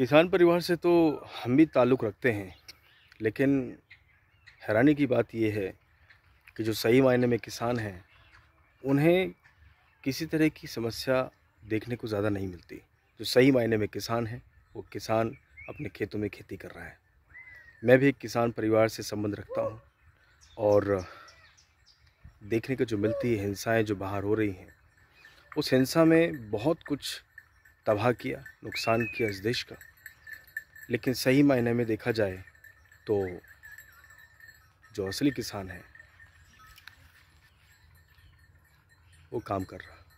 किसान परिवार से तो हम भी ताल्लुक़ रखते हैं लेकिन हैरानी की बात यह है कि जो सही मायने में किसान हैं उन्हें किसी तरह की समस्या देखने को ज़्यादा नहीं मिलती जो सही मायने में किसान हैं वो किसान अपने खेतों में खेती कर रहा है मैं भी एक किसान परिवार से संबंध रखता हूँ और देखने को जो मिलती है हिंसाएं जो बाहर हो रही हैं उस हिंसा में बहुत कुछ तबाह किया नुकसान किया इस देश का लेकिन सही मायने में देखा जाए तो जो असली किसान है वो काम कर रहा